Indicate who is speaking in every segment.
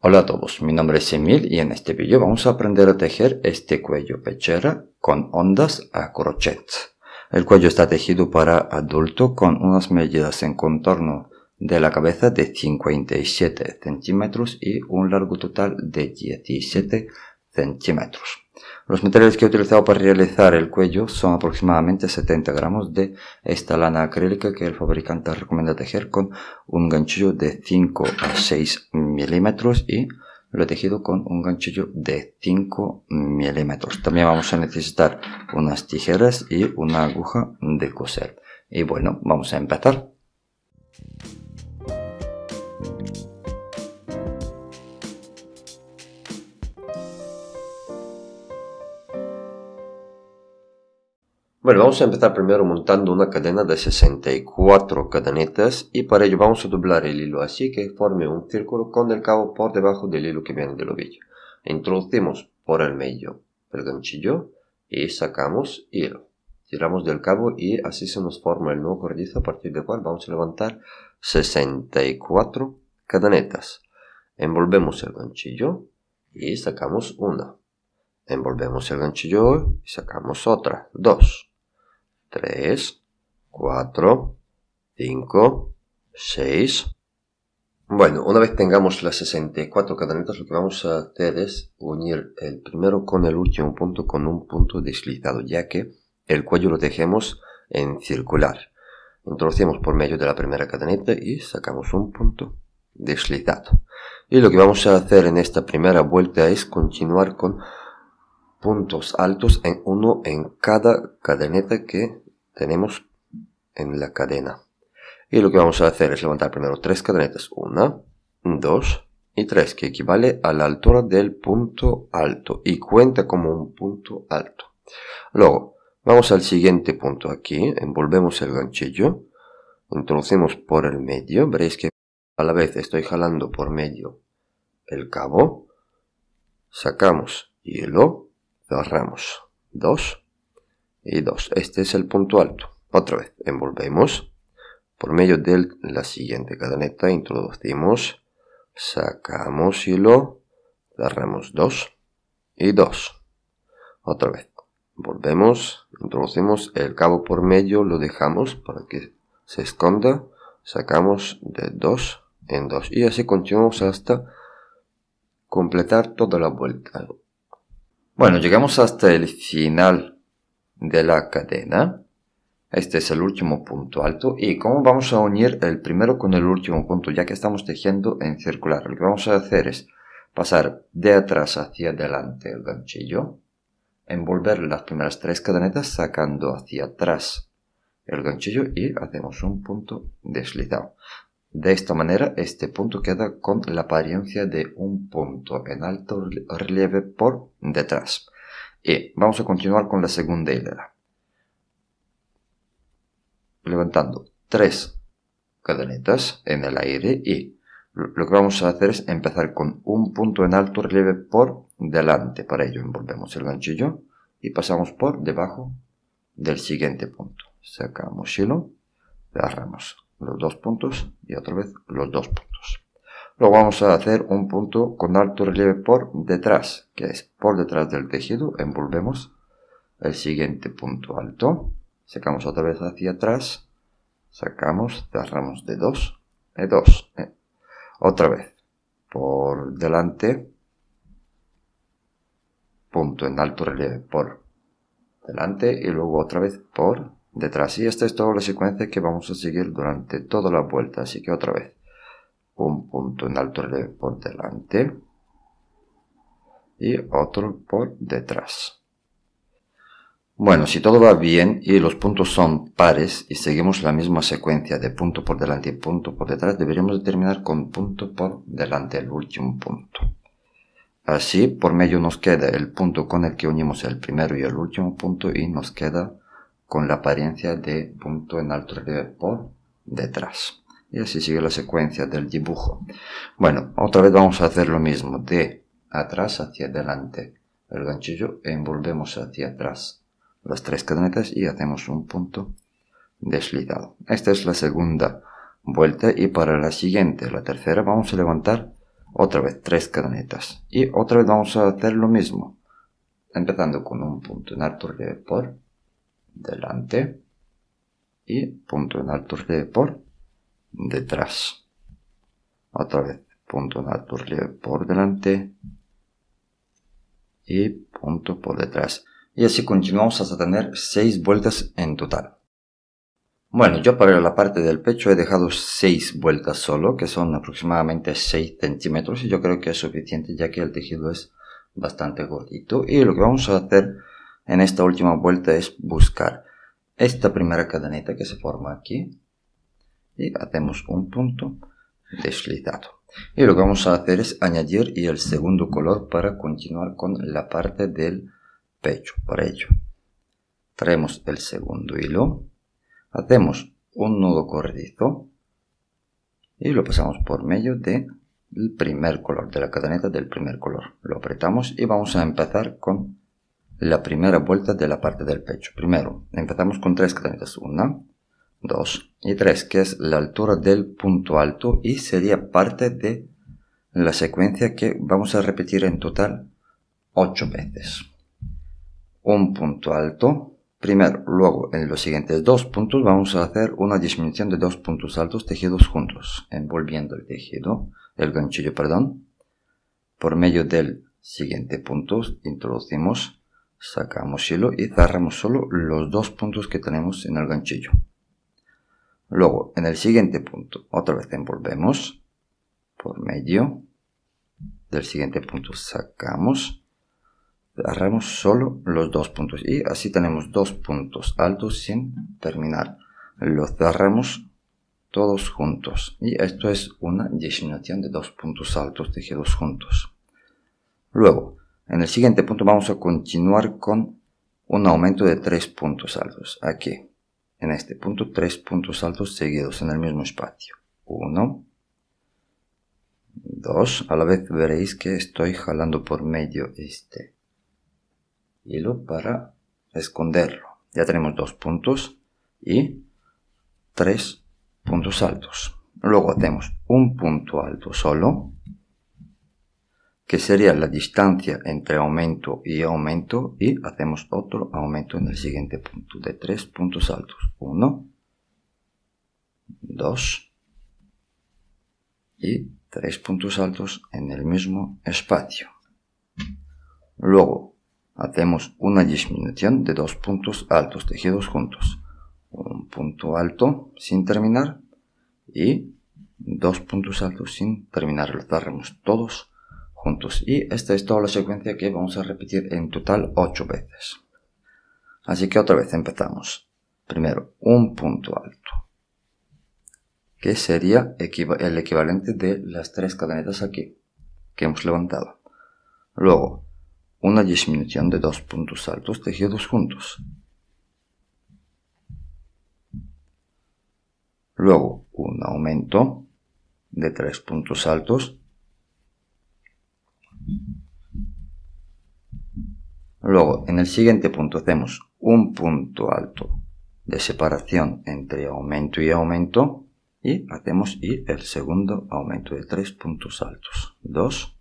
Speaker 1: Hola a todos, mi nombre es Emil y en este vídeo vamos a aprender a tejer este cuello pechera con ondas a crochet. El cuello está tejido para adulto con unas medidas en contorno de la cabeza de 57 centímetros y un largo total de 17 centímetros. Los materiales que he utilizado para realizar el cuello son aproximadamente 70 gramos de esta lana acrílica que el fabricante recomienda tejer con un ganchillo de 5 a 6 milímetros y lo he tejido con un ganchillo de 5 milímetros. También vamos a necesitar unas tijeras y una aguja de coser. Y bueno, vamos a empezar. Bueno, vamos a empezar primero montando una cadena de 64 cadenetas y para ello vamos a doblar el hilo así que forme un círculo con el cabo por debajo del hilo que viene del ovillo. Introducimos por el medio el ganchillo y sacamos hilo. Tiramos del cabo y así se nos forma el nuevo corredizo a partir del cual vamos a levantar 64 cadenetas. Envolvemos el ganchillo y sacamos una. Envolvemos el ganchillo y sacamos otra, dos. 3, 4, 5, 6. Bueno, una vez tengamos las 64 cadenetas, lo que vamos a hacer es unir el primero con el último punto con un punto deslizado, ya que el cuello lo dejemos en circular. Introducimos por medio de la primera cadeneta y sacamos un punto deslizado. Y lo que vamos a hacer en esta primera vuelta es continuar con puntos altos en uno en cada cadeneta que tenemos en la cadena. Y lo que vamos a hacer es levantar primero tres cadenetas. Una, dos y tres, que equivale a la altura del punto alto y cuenta como un punto alto. Luego, vamos al siguiente punto aquí, envolvemos el ganchillo, introducimos por el medio, veréis que a la vez estoy jalando por medio el cabo, sacamos hilo dos 2 y 2. Este es el punto alto. Otra vez, envolvemos. Por medio de la siguiente cadeneta introducimos, sacamos hilo, agarramos 2 y 2. Otra vez, volvemos, introducimos el cabo por medio, lo dejamos para que se esconda, sacamos de dos en dos y así continuamos hasta completar toda la vuelta. Bueno, llegamos hasta el final de la cadena. Este es el último punto alto. ¿Y cómo vamos a unir el primero con el último punto? Ya que estamos tejiendo en circular. Lo que vamos a hacer es pasar de atrás hacia adelante el ganchillo. Envolver las primeras tres cadenetas sacando hacia atrás el ganchillo y hacemos un punto deslizado. De esta manera, este punto queda con la apariencia de un punto en alto relieve por detrás. Y vamos a continuar con la segunda hilera. Levantando tres cadenetas en el aire y lo que vamos a hacer es empezar con un punto en alto relieve por delante. Para ello envolvemos el ganchillo y pasamos por debajo del siguiente punto. Sacamos hilo, agarramos los dos puntos y otra vez los dos puntos. Luego vamos a hacer un punto con alto relieve por detrás, que es por detrás del tejido, envolvemos el siguiente punto alto, sacamos otra vez hacia atrás, sacamos, cerramos de dos. de dos. Eh. otra vez, por delante, punto en alto relieve por delante y luego otra vez por detrás. Y esta es toda la secuencia que vamos a seguir durante toda la vuelta. Así que otra vez, un punto en alto por delante y otro por detrás. Bueno, si todo va bien y los puntos son pares y seguimos la misma secuencia de punto por delante y punto por detrás, deberíamos terminar con punto por delante, el último punto. Así, por medio nos queda el punto con el que unimos el primero y el último punto y nos queda con la apariencia de punto en alto relieve por detrás. Y así sigue la secuencia del dibujo. Bueno, otra vez vamos a hacer lo mismo, de atrás hacia adelante el ganchillo e envolvemos hacia atrás las tres cadenetas y hacemos un punto deslizado. Esta es la segunda vuelta y para la siguiente, la tercera, vamos a levantar otra vez tres cadenetas y otra vez vamos a hacer lo mismo, empezando con un punto en alto relieve por delante y punto en alto relieve por detrás. Otra vez, punto en alto relieve por delante y punto por detrás. Y así continuamos hasta tener 6 vueltas en total. Bueno, yo para la parte del pecho he dejado 6 vueltas solo, que son aproximadamente 6 centímetros y yo creo que es suficiente ya que el tejido es bastante gordito. Y lo que vamos a hacer en esta última vuelta es buscar esta primera cadeneta que se forma aquí y hacemos un punto deslizado y lo que vamos a hacer es añadir y el segundo color para continuar con la parte del pecho Por ello traemos el segundo hilo hacemos un nudo corredizo y lo pasamos por medio de el primer color de la cadeneta del primer color lo apretamos y vamos a empezar con la primera vuelta de la parte del pecho. Primero, empezamos con tres cadenas. Una, dos y tres, que es la altura del punto alto y sería parte de la secuencia que vamos a repetir en total ocho veces. Un punto alto, primero, luego en los siguientes dos puntos vamos a hacer una disminución de dos puntos altos tejidos juntos, envolviendo el tejido, el ganchillo, perdón, por medio del siguiente punto introducimos sacamos hilo y cerramos solo los dos puntos que tenemos en el ganchillo. Luego, en el siguiente punto, otra vez envolvemos por medio. Del siguiente punto sacamos, cerramos solo los dos puntos y así tenemos dos puntos altos sin terminar. Los cerramos todos juntos y esto es una designación de dos puntos altos tejidos juntos. Luego, en el siguiente punto vamos a continuar con un aumento de tres puntos altos. Aquí, en este punto, tres puntos altos seguidos en el mismo espacio. 1, 2. A la vez veréis que estoy jalando por medio este hilo para esconderlo. Ya tenemos dos puntos y tres puntos altos. Luego hacemos un punto alto solo que sería la distancia entre aumento y aumento, y hacemos otro aumento en el siguiente punto, de tres puntos altos. Uno, dos y tres puntos altos en el mismo espacio. Luego, hacemos una disminución de dos puntos altos tejidos juntos. Un punto alto sin terminar y dos puntos altos sin terminar. Los todos y esta es toda la secuencia que vamos a repetir en total 8 veces. Así que otra vez empezamos. Primero, un punto alto, que sería el equivalente de las tres cadenetas aquí, que hemos levantado. Luego, una disminución de dos puntos altos tejidos juntos. Luego, un aumento de tres puntos altos Luego, en el siguiente punto hacemos un punto alto de separación entre aumento y aumento y hacemos el segundo aumento de tres puntos altos, 2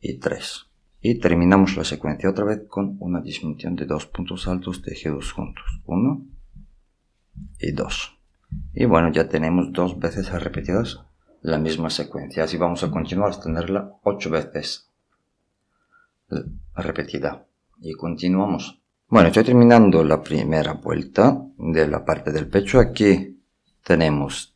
Speaker 1: y 3. Y terminamos la secuencia otra vez con una disminución de dos puntos altos tejidos juntos, 1 y 2. Y bueno, ya tenemos dos veces repetidas la misma secuencia, así vamos a continuar hasta tenerla ocho veces eh, repetida. Y continuamos. Bueno, estoy terminando la primera vuelta de la parte del pecho. Aquí tenemos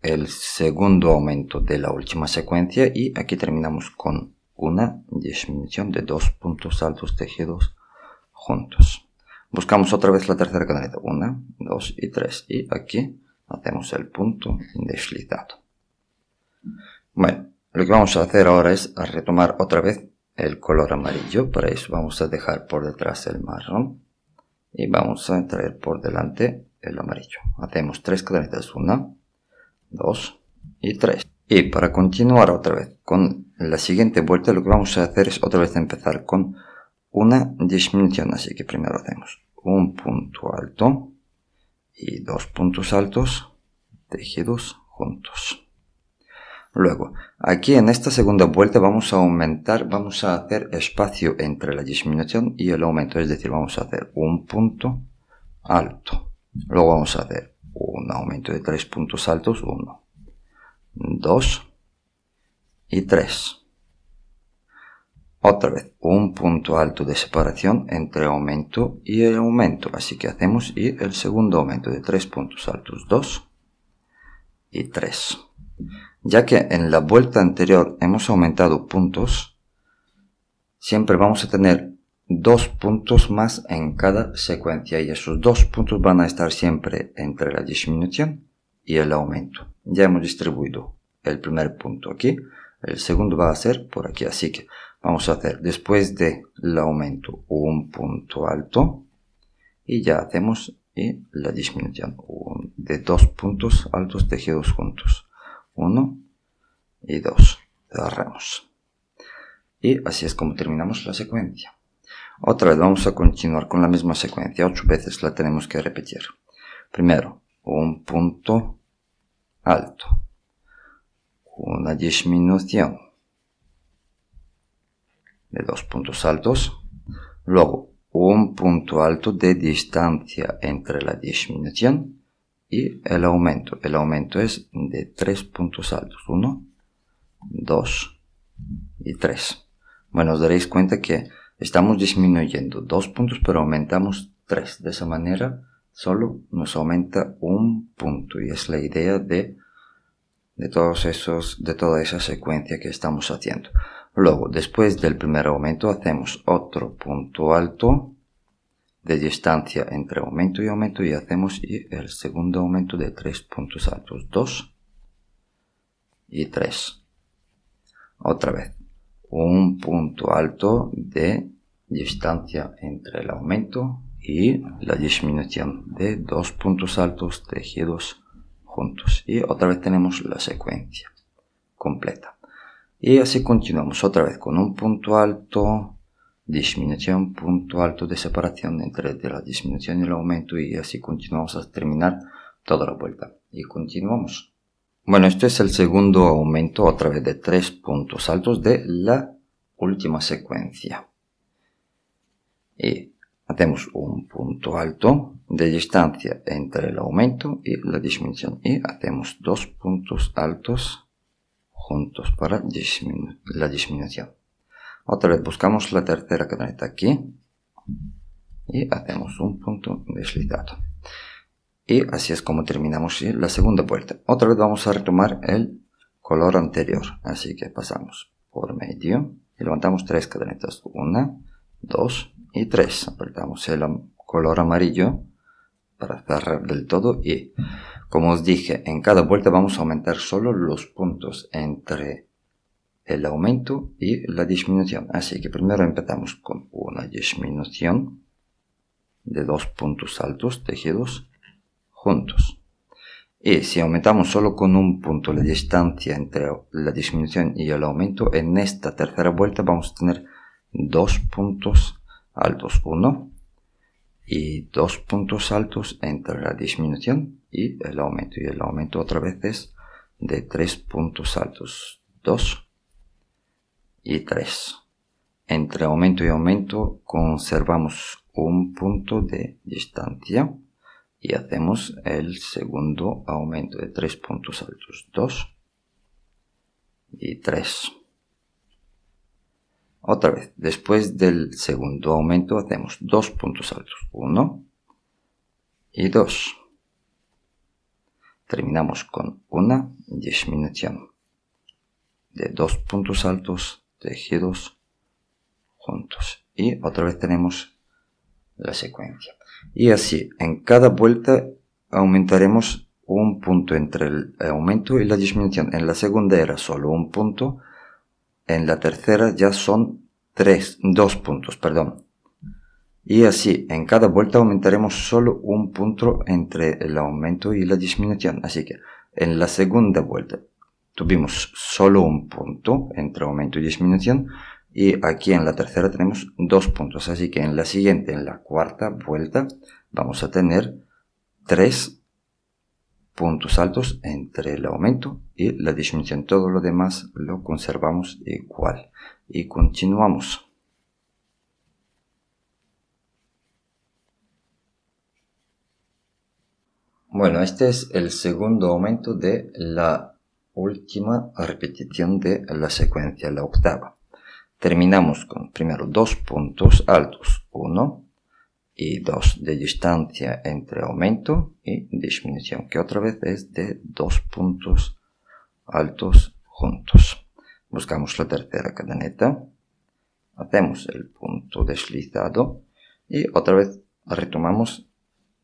Speaker 1: el segundo aumento de la última secuencia y aquí terminamos con una disminución de dos puntos altos tejidos juntos. Buscamos otra vez la tercera canaleta. Una, dos y tres. Y aquí hacemos el punto deslizado. Bueno, lo que vamos a hacer ahora es retomar otra vez el color amarillo para eso vamos a dejar por detrás el marrón y vamos a traer por delante el amarillo hacemos tres cadenetas una dos y tres y para continuar otra vez con la siguiente vuelta lo que vamos a hacer es otra vez empezar con una disminución así que primero hacemos un punto alto y dos puntos altos tejidos juntos Luego, aquí en esta segunda vuelta vamos a aumentar, vamos a hacer espacio entre la disminución y el aumento, es decir, vamos a hacer un punto alto. Luego vamos a hacer un aumento de tres puntos altos, uno, dos y tres. Otra vez, un punto alto de separación entre aumento y el aumento. Así que hacemos y el segundo aumento de tres puntos altos, dos y tres ya que en la vuelta anterior hemos aumentado puntos, siempre vamos a tener dos puntos más en cada secuencia y esos dos puntos van a estar siempre entre la disminución y el aumento. Ya hemos distribuido el primer punto aquí, el segundo va a ser por aquí, así que vamos a hacer después del aumento un punto alto y ya hacemos la disminución de dos puntos altos tejidos juntos. Uno y 2. Cerramos. Y así es como terminamos la secuencia. Otra vez vamos a continuar con la misma secuencia. Ocho veces la tenemos que repetir. Primero, un punto alto. Una disminución de dos puntos altos. Luego, un punto alto de distancia entre la disminución el aumento. El aumento es de tres puntos altos. 1, 2 y 3. Bueno, os daréis cuenta que estamos disminuyendo dos puntos, pero aumentamos 3. De esa manera solo nos aumenta un punto. Y es la idea de, de, todos esos, de toda esa secuencia que estamos haciendo. Luego, después del primer aumento, hacemos otro punto alto de distancia entre aumento y aumento y hacemos el segundo aumento de 3 puntos altos 2 y 3 otra vez un punto alto de distancia entre el aumento y la disminución de dos puntos altos tejidos juntos y otra vez tenemos la secuencia completa y así continuamos otra vez con un punto alto disminución, punto alto de separación entre de la disminución y el aumento y así continuamos a terminar toda la vuelta. Y continuamos. Bueno, este es el segundo aumento a través de tres puntos altos de la última secuencia. Y hacemos un punto alto de distancia entre el aumento y la disminución y hacemos dos puntos altos juntos para la disminución. Otra vez buscamos la tercera cadeneta aquí y hacemos un punto deslizado. Y así es como terminamos la segunda vuelta. Otra vez vamos a retomar el color anterior. Así que pasamos por medio y levantamos tres cadenetas. Una, dos y tres. Apretamos el color amarillo para cerrar del todo y como os dije en cada vuelta vamos a aumentar solo los puntos entre el aumento y la disminución. Así que primero empezamos con una disminución de dos puntos altos tejidos juntos. Y si aumentamos solo con un punto la distancia entre la disminución y el aumento, en esta tercera vuelta vamos a tener dos puntos altos, uno y dos puntos altos entre la disminución y el aumento. Y el aumento otra vez es de tres puntos altos, dos y 3. Entre aumento y aumento conservamos un punto de distancia y hacemos el segundo aumento de tres puntos altos. 2 y 3. Otra vez, después del segundo aumento hacemos dos puntos altos. 1 y 2. Terminamos con una disminución de dos puntos altos tejidos juntos. Y otra vez tenemos la secuencia. Y así, en cada vuelta aumentaremos un punto entre el aumento y la disminución. En la segunda era solo un punto, en la tercera ya son tres, dos puntos, perdón. Y así, en cada vuelta aumentaremos solo un punto entre el aumento y la disminución. Así que en la segunda vuelta tuvimos solo un punto entre aumento y disminución y aquí en la tercera tenemos dos puntos. Así que en la siguiente, en la cuarta vuelta, vamos a tener tres puntos altos entre el aumento y la disminución. Todo lo demás lo conservamos igual. Y continuamos. Bueno, este es el segundo aumento de la última repetición de la secuencia, la octava. Terminamos con primero dos puntos altos, uno y dos de distancia entre aumento y disminución, que otra vez es de dos puntos altos juntos. Buscamos la tercera cadeneta, hacemos el punto deslizado y otra vez retomamos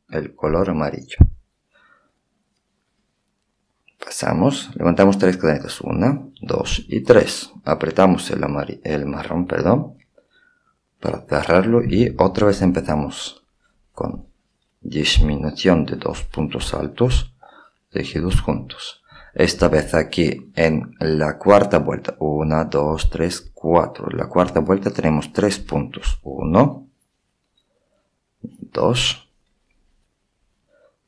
Speaker 1: el color amarillo levantamos tres cadenas, 1, 2 y 3, Apretamos el, el marrón, perdón, para cerrarlo y otra vez empezamos con disminución de dos puntos altos tejidos juntos. Esta vez aquí en la cuarta vuelta, 1, 2, 3, 4. La cuarta vuelta tenemos tres puntos, 1, 2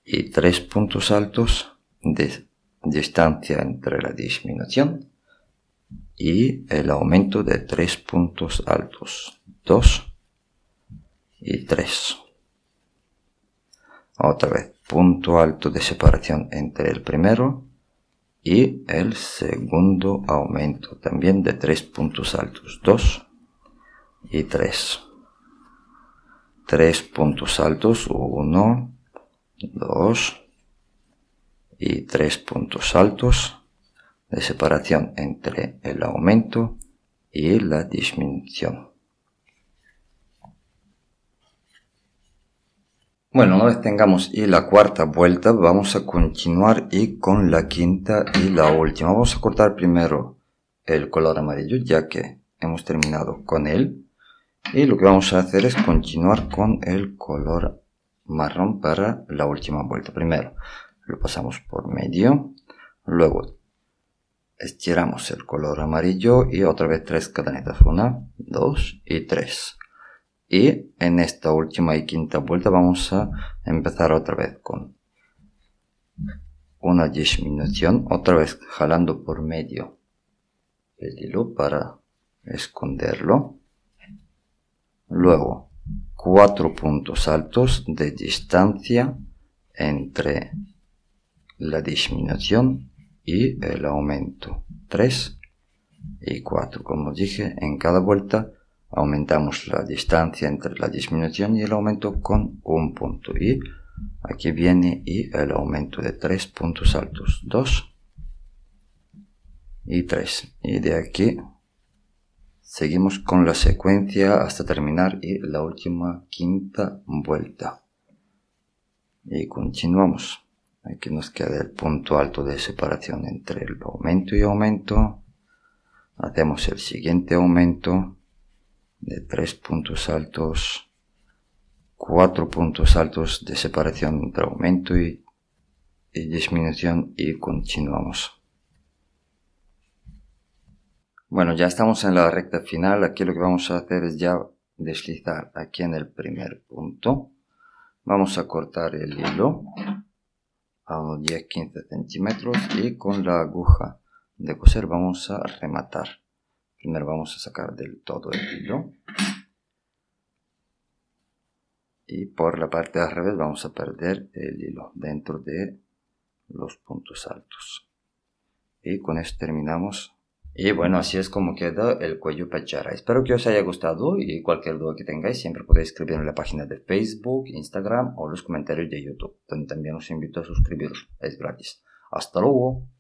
Speaker 1: y tres puntos altos de distancia entre la disminución y el aumento de tres puntos altos, 2 y 3. Otra vez, punto alto de separación entre el primero y el segundo aumento, también de tres puntos altos, 2 y 3. Tres puntos altos, 1, 2, y tres puntos altos de separación entre el aumento y la disminución. Bueno, una vez tengamos y la cuarta vuelta, vamos a continuar y con la quinta y la última. Vamos a cortar primero el color amarillo, ya que hemos terminado con él. Y lo que vamos a hacer es continuar con el color marrón para la última vuelta. Primero, lo pasamos por medio, luego estiramos el color amarillo y otra vez tres cadenetas, una, dos y tres. Y en esta última y quinta vuelta vamos a empezar otra vez con una disminución, otra vez jalando por medio el hilo para esconderlo. Luego, cuatro puntos altos de distancia entre la disminución y el aumento. 3 y 4. Como dije, en cada vuelta aumentamos la distancia entre la disminución y el aumento con un punto. Y aquí viene y el aumento de 3 puntos altos. 2 y 3. Y de aquí seguimos con la secuencia hasta terminar y la última quinta vuelta. Y continuamos. Aquí nos queda el punto alto de separación entre el aumento y aumento. Hacemos el siguiente aumento de tres puntos altos, cuatro puntos altos de separación entre aumento y, y disminución y continuamos. Bueno, ya estamos en la recta final. Aquí lo que vamos a hacer es ya deslizar aquí en el primer punto. Vamos a cortar el hilo. 10-15 centímetros y con la aguja de coser vamos a rematar. Primero vamos a sacar del todo el hilo y por la parte de al revés vamos a perder el hilo dentro de los puntos altos. Y con esto terminamos y bueno, así es como queda el cuello pechera. Espero que os haya gustado y cualquier duda que tengáis siempre podéis escribir en la página de Facebook, Instagram o los comentarios de YouTube, también os invito a suscribiros. Es gratis. Hasta luego.